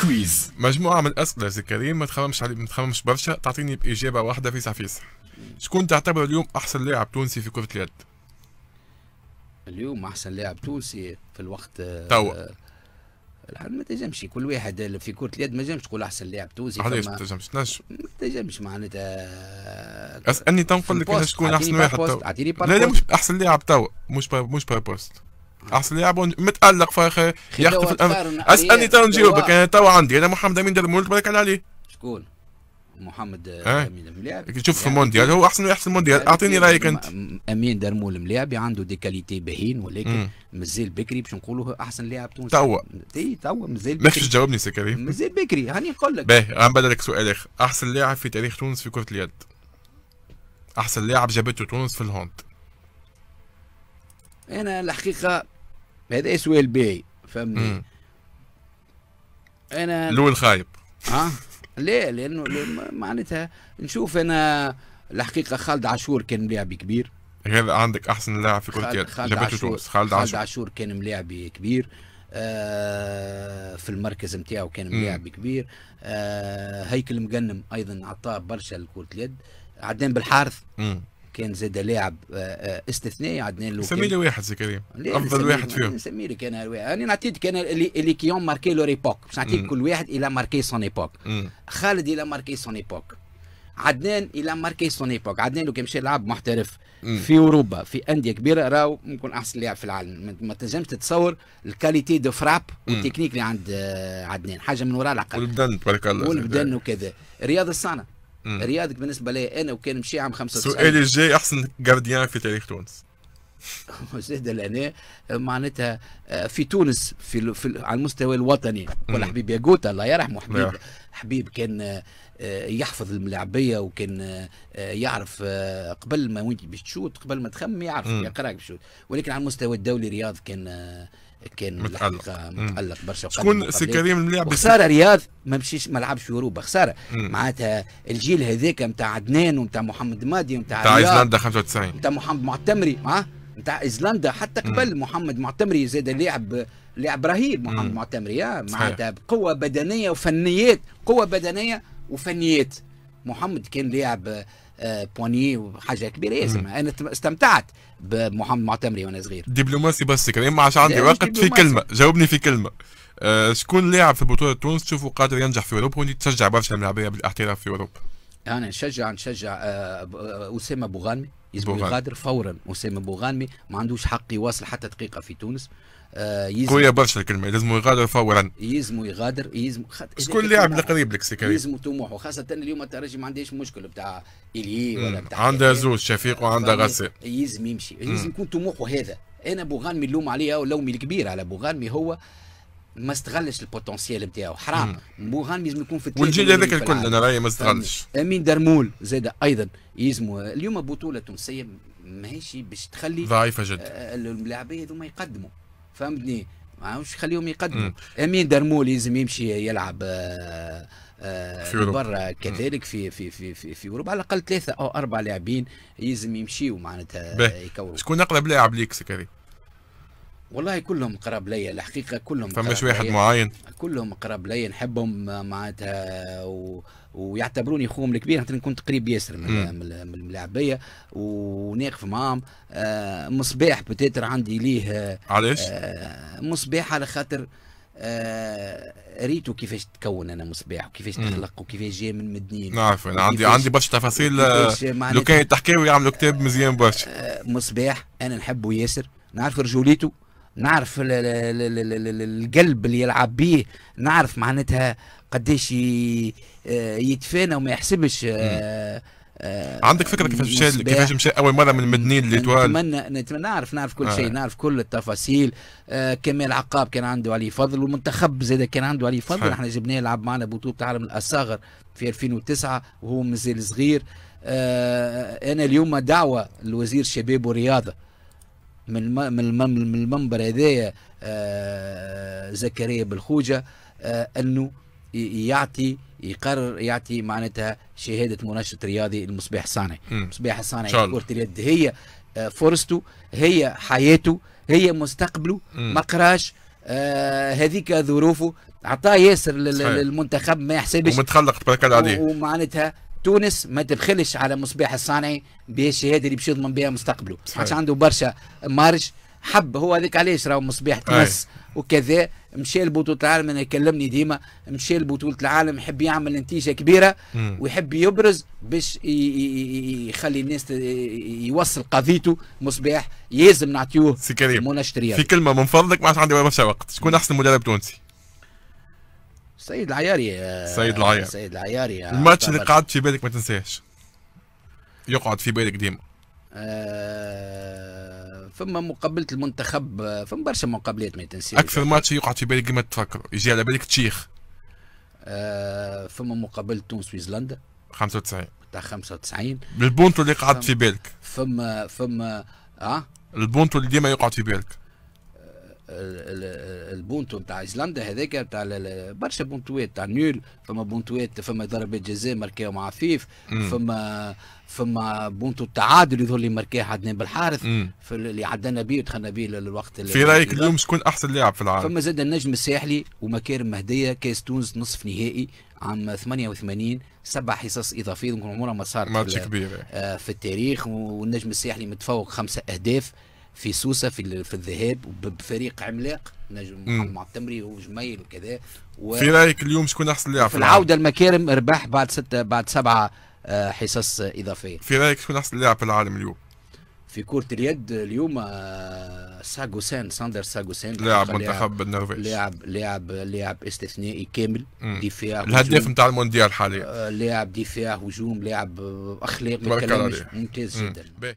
كويز مجموعه من الاسئله سي كريم ما تخممش عليه ما تخممش برشا تعطيني باجابه واحده فيسع فيسع شكون تعتبر اليوم احسن لاعب تونسي في كره اليد اليوم احسن لاعب تونسي في الوقت آه، توا ما تنجمش كل واحد في كره اليد ما تنجمش تقول احسن لاعب تونسي علاش ما تنجمش تنجم ما تنجمش معناتها آه، اسالني تنقل لك شكون احسن واحد لا لا مش احسن لاعب توا مش با مش بوست احسن لاعب متالق فاخي يخطف الامل اسالني تو نجاوبك انا أه، تو عندي انا محمد امين درمول تبارك عليه شكون؟ محمد أه؟ امين الملاعب شوف في المونديال يعني هو احسن احسن مونديال يعني اعطيني رايك انت امين درمول الملاعب عنده دي كاليتي باهين ولكن مازال بكري باش نقولوا احسن لاعب تونسي توا اي توا مازال بكري ماكش تجاوبني سي كريم مازال بكري هاني نقول لك باهي لك سؤال اخر احسن لاعب في تاريخ تونس في كره اليد احسن لاعب جابته تونس في الهوند انا الحقيقه هذا سؤال باهي فهمني انا الاول خايب ها لا لانه معناتها نشوف انا الحقيقه خالد عاشور كان لاعب كبير هذا عندك احسن لاعب في كره خالد, خالد عاشور خالد عاشور خالد عاشور كان ملاعب كبير آه في المركز نتاعو كان ملاعب كبير آه هيكل مقنم ايضا عطاه برشا لكره اليد عدنان بالحارث كان زاد لاعب آه، آه، استثنائي عدنان لو سمي لي واحد سي كريم افضل واحد فيهم سمي لي انا انا نعطيك كان اللي كيون ماركي لور ايبوك باش نعطيك كل واحد الى ماركي سون ايبوك خالد الى ماركي سون ايبوك عدنان الى ماركي سون ايبوك عدنان لو كان مشى لاعب محترف في اوروبا في انديه كبيره راهو ممكن احسن لاعب في العالم ما تنجمش تتصور الكاليتي دو فراب والتكنيك اللي عند آه، عدنان حاجه من وراء العقل والبدن تبارك الله والبدن وكذا رياض الصانه رياضك بالنسبه لي انا وكان مشي عام 95 سؤالي الجاي احسن جارديان في تاريخ تونس زاد لهنا معناتها آه، في تونس في, في على المستوى الوطني ولا حبيب ياقوتا الله يرحمه حبيب حبيب كان آه، آه، يحفظ الملاعبيه وكان يعرف قبل ما وين باش تشوت قبل ما تخمم يعرف يقراك باش ولكن على المستوى الدولي رياض كان كان متألق متألق برشا شكون سي كريم الملاعب خساره رياض ما مشيش ما لعبش في اوروبا خساره معناتها الجيل هذاك نتاع عدنان ومتاع محمد مادي ومتاع نتاع ايزلندا 95 نتاع محمد معتمري معاه نتاع ايزلندا حتى قبل مم. محمد معتمري زاد لاعب لاعب رهيب محمد معتمري معناتها بقوه بدنيه وفنيات قوه بدنيه وفنيات محمد كان لاعب آه، بواني وحاجه كبيره زلمه انا استمتعت بمحمد معتمري وانا صغير دبلوماسي بس كريم ما عادش عندي وقت في كلمه جاوبني في كلمه آه، شكون لاعب في بطوله تونس تشوفه قادر ينجح في اوروبا وانت تشجع برشا من بالاحتراف في اوروبا انا نشجع نشجع آه، اسامه بوغانمي يجب يغادر فورا اسامه بوغانمي ما عندوش حق يواصل حتى دقيقه في تونس آه قوية برشا الكلمة لازم يغادر فورا يلزم يغادر يلزم خط... شكون لاعب قريب لك سي كريم طموحه خاصة اليوم الترجي ما عندهاش مشكل بتاع الي ولا بتاع عنده زوج شفيق وعنده غسان يلزم يمشي يلزم يكون طموحه هذا أنا بوغانمي اللوم عليه أو لومي الكبير على بوغانمي هو ما استغلش البوتنسيال نتاعو حرام بوغان لازم يكون في والجيل هذاك الكل انا رايي ما استغلش امين درمول زاد ايضا يلزموا اليوم بطوله تونسيه ماهيش باش تخلي ضعيفه جدا آه، اللاعبين هذوما يقدموا فهمتني ماهوش خليهم يقدموا امين درمول لازم يمشي يلعب آه، آه، في في برا كذلك في في في في, في اوروبا على الاقل ثلاثه او اربع لاعبين يلزم يمشيوا معناتها يكوروا شكون اقرب لاعب ليك سكري؟ والله كلهم قراب ليا الحقيقه كلهم فماش واحد معين كلهم قراب ليا نحبهم معناتها و... ويعتبروني خوهم الكبير حتى كنت قريب ياسر من, من اللاعبيه وناقف معاهم آه مصباح بتاتر عندي ليه آه علاش؟ آه مصباح على خاطر آه ريتو كيفاش تكون انا مصباح وكيفاش تخلق وكيفاش جاي من مدنين نعرف انا عندي عندي برشا تفاصيل آه، لو كان تحكي ويعملوا كتاب مزيان برشا آه مصباح انا نحبه ياسر نعرف رجوليته نعرف القلب اللي يلعب بيه نعرف معناتها قديش آه، يتفانى وما يحسبش آه، آه، عندك فكره كيفاش مشى كيفاش مشى اول مره من مدنين لتوال نتمنى نتمنى نعرف نعرف كل آه. شيء نعرف كل التفاصيل آه كمال عقاب كان عنده عليه فضل والمنتخب زاد كان عنده عليه فضل احنا جبناه يلعب معنا بطوله عالم الاصغر في 2009 وهو مازال صغير آه انا اليوم دعوه لوزير الشباب والرياضه من من من المنبر هذايا آه، زكريا بالخوجه آه، انه يعطي يقرر يعطي معناتها شهاده منشط رياضي المصباح الصانعي المصباح الصانعي كره اليد هي فرصته آه، هي حياته هي مستقبله ما قراش هذيك ظروفه عطاه ياسر للمنتخب ما يحسبش ومتخلق تبارك عليه ومعناتها تونس ما تبخلش على مصباح الصانعي بالشهاده اللي باش يضمن بها مستقبله عشان عنده برشا مارج حب هو هذاك علاش راهو مصباح تونس وكذا مشى لبطوله العالم انا يكلمني ديما مشى لبطوله العالم يحب يعمل نتيجه كبيره ويحب يبرز باش يخلي الناس يوصل قضيته مصباح لازم نعطيوه مناشط رياضي في كلمه من فضلك ما عادش عندي برشا وقت شكون احسن مدرب تونسي؟ سيد العياري سيد العياري سيد العياري الماتش اللي قعد في بالك ما تنساهش يقعد في بالك ديما آه، فما مقابله المنتخب فما برشا مقابلات ما تنساش اكثر ماتش يقعد في بالك ديما تفكر يجي على بالك تشيخ آه، فما مقابله تونس ويزلندا 95 تاع 95 البونتو اللي قعد في بالك فما فما اه البونتو اللي ديما يقعد في بالك البونتو نتاع ايسلندا هذاك نتاع برشا بونتوات تاع نول فما بونتوات فما ضربات جزاء ماركيهم عفيف فما فما بونتو التعادل يظهر لي ماركيه عدنان بالحارث في اللي عدنا بيه ودخلنا بيه للوقت في رايك اليوم شكون احسن لاعب في العالم؟ فما زاد النجم الساحلي ومكارم مهديه كاس تونس نصف نهائي عام 88 سبع حصص اضافيه عمرها ما صارت ماتش كبير آه، في التاريخ والنجم الساحلي متفوق خمسه اهداف في سوسه في في الذهاب بفريق عملاق نجم مع التمري وجميل وكذا و... في رايك اليوم شكون احسن لاعب في العوده المكارم ربح بعد سته بعد سبعه آه، حصص اضافيه في رايك شكون احسن لاعب في العالم اليوم في كرة اليد اليوم آه، ساغوسان ساندر ساغوسان لاعب منتخب النرويج لاعب لاعب لاعب استثنائي كامل دفاع الهداف نتاع المونديال حاليا آه، لاعب دفاع هجوم لاعب اخلاقي ممتاز جدا